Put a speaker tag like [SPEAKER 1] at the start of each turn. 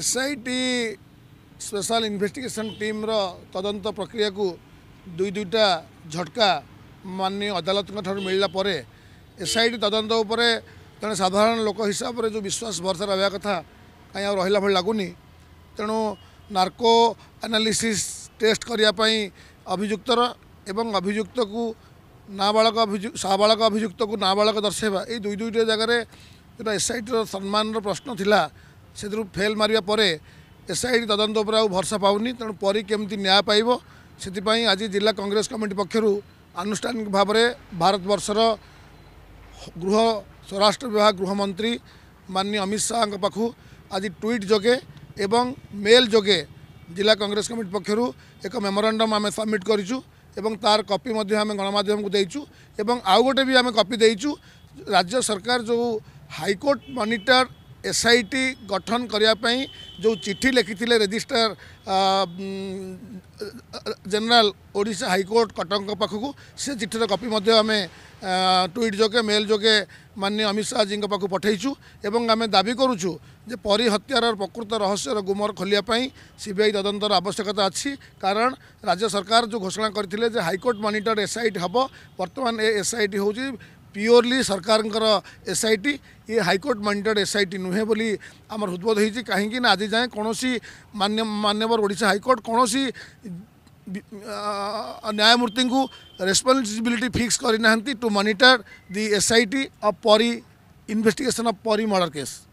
[SPEAKER 1] SIT special investigation ଟିମ୍ର ତଦନ୍ତ ପ୍ରକ୍ରିୟାକୁ ଦୁଇ ଦୁଇଟା ଝଟକା ମାନ୍ୟ ଅଦାଲତଙ୍କ ଠାରୁ ମିଳିଲା ପରେ ଏସ୍ଆଇଟି ତଦନ୍ତ ଉପରେ ଜଣେ ସାଧାରଣ ଲୋକ ହିସାବରେ ଯେଉଁ ବିଶ୍ୱାସ ଭରସା ରହିବା କଥା କାହିଁ ଆଉ ରହିଲା ଭଳି ଲାଗୁନି ତେଣୁ ନାର୍କୋ ଆନାଲିସିସ୍ ଟେଷ୍ଟ କରିବା ପାଇଁ ଅଭିଯୁକ୍ତର ଏବଂ ଅଭିଯୁକ୍ତକୁ ନାବାଳକ ଅଭିଯୁ ସାବାଳକ ଅଭିଯୁକ୍ତକୁ ନାବାଳକ ଦର୍ଶାଇବା ଏଇ ଦୁଇ ଦୁଇଟା ଜାଗାରେ ଯେଉଁଟା ଏସ୍ଆଇଟିର ସମ୍ମାନର ପ୍ରଶ୍ନ ଥିଲା ସେଥିରୁ ଫେଲ୍ ମାରିବା ପରେ ଏସ୍ ଆଇ ଡି ତଦନ୍ତ ଉପରେ ଆଉ ଭରସା ପାଉନି ତେଣୁ ପରୀ କେମିତି ନ୍ୟାୟ ପାଇବ ସେଥିପାଇଁ ଆଜି ଜିଲ୍ଲା କଂଗ୍ରେସ କମିଟି ପକ୍ଷରୁ ଆନୁଷ୍ଠାନିକ ଭାବରେ ଭାରତବର୍ଷର ଗୃହ ସ୍ୱରାଷ୍ଟ୍ର ବିଭାଗ ଗୃହମନ୍ତ୍ରୀ ମାନ୍ୟ ଅମିତ ଶାହାଙ୍କ ପାଖକୁ ଆଜି ଟ୍ୱିଟ୍ ଯୋଗେ ଏବଂ ମେଲ୍ ଯୋଗେ ଜିଲ୍ଲା କଂଗ୍ରେସ କମିଟି ପକ୍ଷରୁ ଏକ ମେମୋରାଣ୍ଡମ୍ ଆମେ ସବମିଟ୍ କରିଛୁ ଏବଂ ତାର କପି ମଧ୍ୟ ଆମେ ଗଣମାଧ୍ୟମକୁ ଦେଇଛୁ ଏବଂ ଆଉ ଗୋଟେ ବି ଆମେ କପି ଦେଇଛୁ ରାଜ୍ୟ ସରକାର ଯେଉଁ ହାଇକୋର୍ଟ ମନିଟର এসআইটি গঠন করা যে চিঠি লিখিলে registrar general Odisha high court Cuttack পাখক সে চিঠির কপি আমি টুইট যোগে মেল যোগে মাননীয় অমিত শাহজী পাখ পঠাইছু এবং আমি দাবি করুছু যে পরী হত্যার প্রকৃত রহস্যর গুমর খোলিয়া সিবিআই তদন্তর আবশ্যকতা আছে কারণ রাজ্য সরকার যে ঘোষণা করে যে হাইকোর্ট মনিটর এসআইটি হব বর্তমান এ এসআইটি হচ্ছে प्योरली सरकार एस आई टी ये high court monitor S I T नुहे आम हृदबोध हो कहीं आज जाए कौन मान्यवर ओडा हाइकोर्ट कौन न्यायमूर्ति रेस्पनसबिलिटी फिक्स करना to monitor the S I T of Pari investigation of Pari murder case